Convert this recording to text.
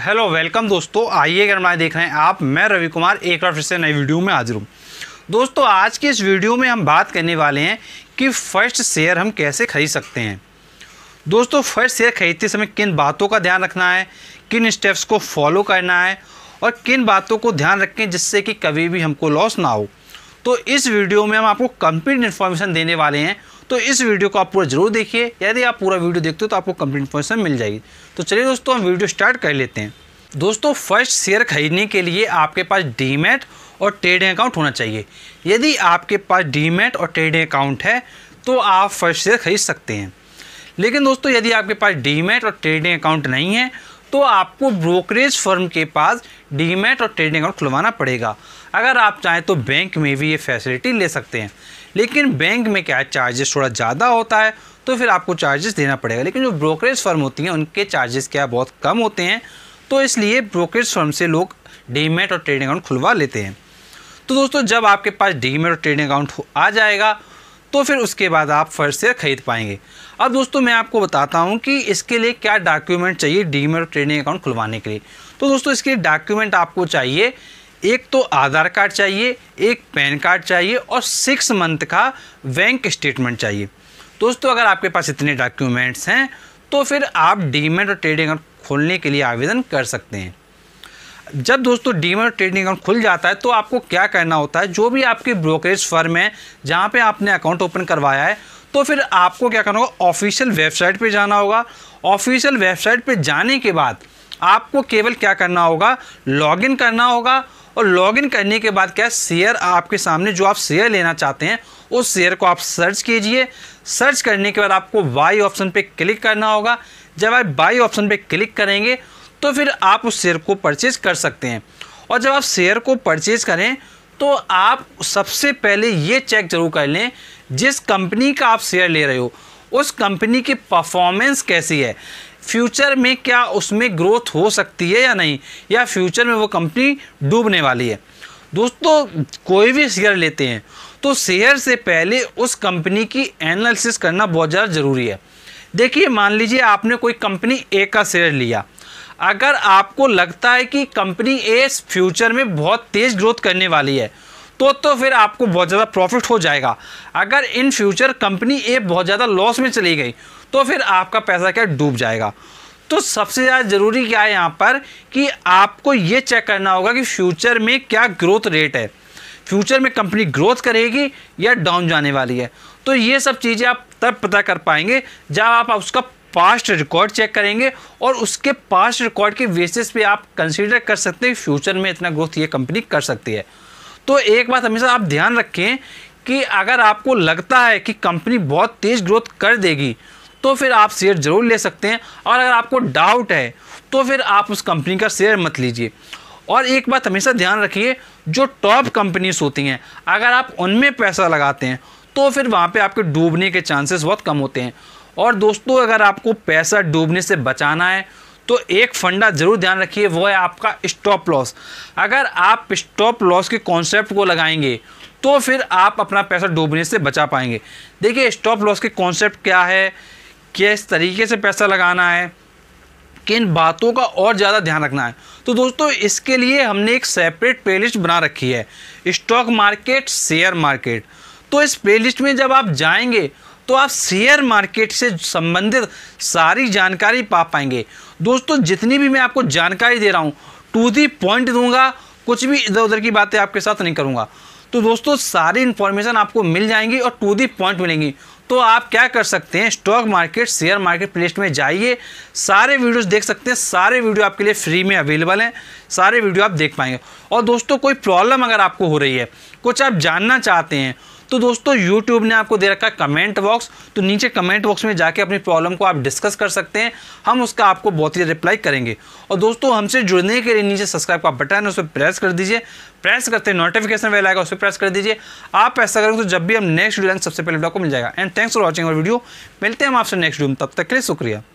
hello welcome दोस्तों आइए अगर हमारे देख रहे हैं आप मैं रवि कुमार एक बार फिर से नई वीडियो में हाजिर हूँ दोस्तों आज की इस वीडियो में हम बात करने वाले हैं कि फर्स्ट शेयर हम कैसे खरीद सकते हैं दोस्तों फर्स्ट शेयर खरीदते समय किन बातों का ध्यान रखना है किन स्टेप्स को फॉलो करना है और किन बातों को ध्यान रखें जिससे कि कभी भी हमको लॉस ना हो तो इस वीडियो में हम आपको कंप्लीट इन्फॉर्मेशन देने वाले हैं तो इस वीडियो को आप पूरा जरूर देखिए यदि आप पूरा वीडियो देखते हो तो आपको कंप्लीट इन्फॉर्मेशन मिल जाएगी तो चलिए दोस्तों हम वीडियो स्टार्ट कर लेते हैं दोस्तों फर्स्ट शेयर खरीदने के लिए आपके पास डीमेट और ट्रेडिंग अकाउंट होना चाहिए यदि आपके पास डीमेट और ट्रेडिंग अकाउंट है तो आप फर्स्ट शेयर खरीद सकते हैं लेकिन दोस्तों यदि आपके पास डीमेट और ट्रेडिंग अकाउंट नहीं है तो आपको ब्रोकरेज फर्म के पास डीमेट और ट्रेडिंग अकाउंट खुलवाना पड़ेगा अगर आप चाहें तो बैंक में भी ये फैसिलिटी ले सकते हैं लेकिन बैंक में क्या चार्जेस थोड़ा ज़्यादा होता है तो फिर आपको चार्जेस देना पड़ेगा लेकिन जो ब्रोकरेज फर्म होती हैं उनके चार्जेस क्या बहुत कम होते हैं तो इसलिए ब्रोकरेज फर्म से लोग डीमेट और ट्रेडिंग अकाउंट खुलवा लेते हैं तो दोस्तों जब आपके पास डीमेट और ट्रेडिंग अकाउंट आ जाएगा तो फिर उसके बाद आप फर्ज से खरीद पाएंगे अब दोस्तों मैं आपको बताता हूँ कि इसके लिए क्या डॉक्यूमेंट चाहिए डीमेट और ट्रेडिंग अकाउंट खुलवाने के लिए तो दोस्तों इसके लिए डॉक्यूमेंट आपको चाहिए एक तो आधार कार्ड चाहिए एक पैन कार्ड चाहिए और सिक्स मंथ का बैंक स्टेटमेंट चाहिए दोस्तों अगर आपके पास इतने डॉक्यूमेंट्स हैं तो फिर आप डीमेट और ट्रेडिंग अकाउंट खोलने के लिए आवेदन कर सकते हैं जब दोस्तों डीमेट और ट्रेडिंग अकाउंट खुल जाता है तो आपको क्या करना होता है जो भी आपकी ब्रोकरेज फर्म है जहाँ पर आपने अकाउंट ओपन करवाया है तो फिर आपको क्या करना होगा ऑफिशियल वेबसाइट पर जाना होगा ऑफिशियल वेबसाइट पर जाने के बाद आपको केवल क्या करना होगा लॉगिन करना होगा और लॉगिन करने के बाद क्या शेयर आपके सामने जो आप शेयर लेना चाहते हैं उस शेयर को आप सर्च कीजिए सर्च करने के बाद आपको बाई ऑप्शन पे क्लिक करना होगा जब आप बाई ऑप्शन पे क्लिक करेंगे तो फिर आप उस शेयर को परचेज़ कर सकते हैं और जब आप शेयर को परचेज़ करें तो आप सबसे पहले ये चेक जरूर कर लें जिस कंपनी का आप शेयर ले रहे हो उस कंपनी की परफॉर्मेंस कैसी है फ्यूचर में क्या उसमें ग्रोथ हो सकती है या नहीं या फ्यूचर में वो कंपनी डूबने वाली है दोस्तों कोई भी शेयर लेते हैं तो शेयर से पहले उस कंपनी की एनालिसिस करना बहुत ज़्यादा ज़रूरी है देखिए मान लीजिए आपने कोई कंपनी ए का शेयर लिया अगर आपको लगता है कि कंपनी ए फ्यूचर में बहुत तेज़ ग्रोथ करने वाली है तो तो फिर आपको बहुत ज़्यादा प्रॉफिट हो जाएगा अगर इन फ्यूचर कंपनी ए बहुत ज़्यादा लॉस में चली गई तो फिर आपका पैसा क्या डूब जाएगा तो सबसे ज़्यादा ज़रूरी क्या है यहाँ पर कि आपको ये चेक करना होगा कि फ्यूचर में क्या ग्रोथ रेट है फ्यूचर में कंपनी ग्रोथ करेगी या डाउन जाने वाली है तो ये सब चीज़ें आप तब पता कर पाएंगे जब आप उसका पास्ट रिकॉर्ड चेक करेंगे और उसके पास्ट रिकॉर्ड के बेसिस पे आप कंसीडर कर सकते हैं फ्यूचर में इतना ग्रोथ ये कंपनी कर सकती है तो एक बात हमेशा आप ध्यान रखें कि अगर आपको लगता है कि कंपनी बहुत तेज़ ग्रोथ कर देगी तो फिर आप शेयर ज़रूर ले सकते हैं और अगर आपको डाउट है तो फिर आप उस कंपनी का शेयर मत लीजिए और एक बात हमेशा ध्यान रखिए जो टॉप कंपनीज होती हैं अगर आप उनमें पैसा लगाते हैं तो फिर वहाँ पे आपके डूबने के चांसेस बहुत कम होते हैं और दोस्तों अगर आपको पैसा डूबने से बचाना है तो एक फंडा ज़रूर ध्यान रखिए वो है आपका स्टॉप लॉस अगर आप स्टॉप लॉस के कॉन्सेप्ट को लगाएंगे तो फिर आप अपना पैसा डूबने से बचा पाएंगे देखिए स्टॉप लॉस के कॉन्सेप्ट क्या है किस तरीके से पैसा लगाना है किन बातों का और ज़्यादा ध्यान रखना है तो दोस्तों इसके लिए हमने एक सेपरेट प्लेलिस्ट बना रखी है स्टॉक मार्केट शेयर मार्केट तो इस प्लेलिस्ट में जब आप जाएंगे तो आप शेयर मार्केट से संबंधित सारी जानकारी पा पाएंगे दोस्तों जितनी भी मैं आपको जानकारी दे रहा हूँ टू दी पॉइंट दूंगा कुछ भी इधर उधर की बातें आपके साथ नहीं करूँगा तो दोस्तों सारी इन्फॉर्मेशन आपको मिल जाएंगी और टू दी पॉइंट मिलेंगी तो आप क्या कर सकते हैं stock market share market Play Store में जाइए सारे वीडियोस देख सकते हैं सारे वीडियो आपके लिए फ्री में अवेलेबल हैं सारे वीडियो आप देख पाएंगे और दोस्तों कोई प्रॉब्लम अगर आपको हो रही है कुछ आप जानना चाहते हैं तो दोस्तों यूट्यूब ने आपको दे रखा है कमेंट बॉक्स तो नीचे कमेंट बॉक्स में जाके अपनी प्रॉब्लम को आप डिस्कस कर सकते हैं हम उसका आपको बहुत ही रिप्लाई करेंगे और दोस्तों हमसे जुड़ने के लिए नीचे सब्सक्राइब का बटन है उस पर प्रेस कर दीजिए प्रेस करते हैं नोटिफिकेशन वेल आएगा उस पर प्रेस कर दीजिए आप ऐसा करेंगे तो जब भी हम नेक्स्ट वीडियो सबसे पहले को मिल जाएगा एंड थैंक्स फॉर वॉचिंग और वीडियो मिलते हैं हम आपसे नेक्स्ट वीडियो तब तक के लिए शुक्रिया